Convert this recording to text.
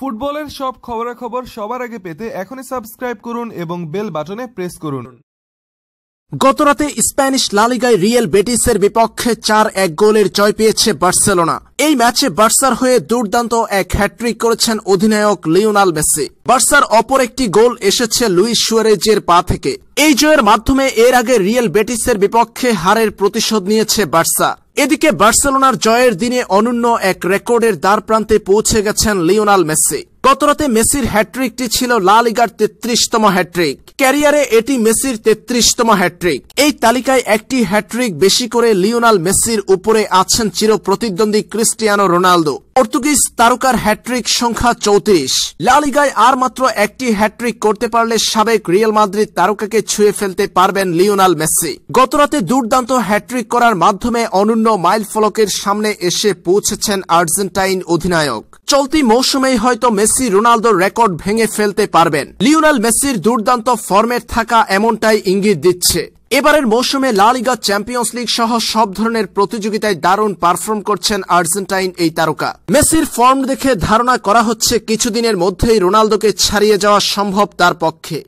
ফুটবলের সব খবরাখবর সবার আগে পেতে এখনই সাবস্ক্রাইব করুন এবং বেল বাটনে প্রেস করুন গতরাতে স্প্যানিশ লালিগায় রিয়েল বেটিসের বিপক্ষে চার এক গোলের জয় পেয়েছে বার্সেলোনা এই ম্যাচে বার্সার হয়ে দুর্দান্ত এক হ্যাট্রিক করেছেন অধিনায়ক লিওনাল মেসি বার্সার অপর একটি গোল এসেছে লুইস সুয়ারেজের পা থেকে এই জয়ের মাধ্যমে এর আগে রিয়েল বেটিসের বিপক্ষে হারের প্রতিশোধ নিয়েছে বার্সা এদিকে বার্সেলোনার জয়ের দিনে অনন্য এক রেকর্ডের দ্বার প্রান্তে পৌঁছে গেছেন লিওনাল মেসি গতরাতে মেসির হ্যাট্রিকটি ছিল লা লিগার তেত্রিশতম হ্যাট্রিক ক্যারিয়ারে এটি মেসির তেত্রিশতম হ্যাট্রিক এই তালিকায় একটি হ্যাট্রিক বেশি করে লিওনাল মেসির উপরে আছেন চির প্রতিদ্বন্দ্বী ক্রিস্টিয়ানো রোনালদো পর্তুগিজ তারকার হ্যাট্রিক সংখ্যা চৌত্রিশ লালিগায় আর মাত্র একটি হ্যাট্রিক করতে পারলে সাবেক রিয়াল মাদ্রিদ তারকাকে ছুঁয়ে ফেলতে পারবেন লিওনাল মেসি গতরাতে দুর্দান্ত হ্যাট্রিক করার মাধ্যমে অনন্য মাইল ফলকের সামনে এসে পৌঁছেছেন আর্জেন্টাইন অধিনায়ক চলতি মৌসুমেই হয়তো মেসি রোনালদোর রেকর্ড ভেঙে ফেলতে পারবেন লিওনাল মেসির দুর্দান্ত ফর্মের থাকা এমনটাই ইঙ্গিত দিচ্ছে এবারের মৌসুমে লালিগা চ্যাম্পিয়ন্স লিগ সহ সব ধরনের প্রতিযোগিতায় দারুণ পারফর্ম করছেন আর্জেন্টাইন এই তারকা মেসির ফর্ম দেখে ধারণা করা হচ্ছে কিছুদিনের মধ্যেই রোনালদোকে ছাড়িয়ে যাওয়া সম্ভব তার পক্ষে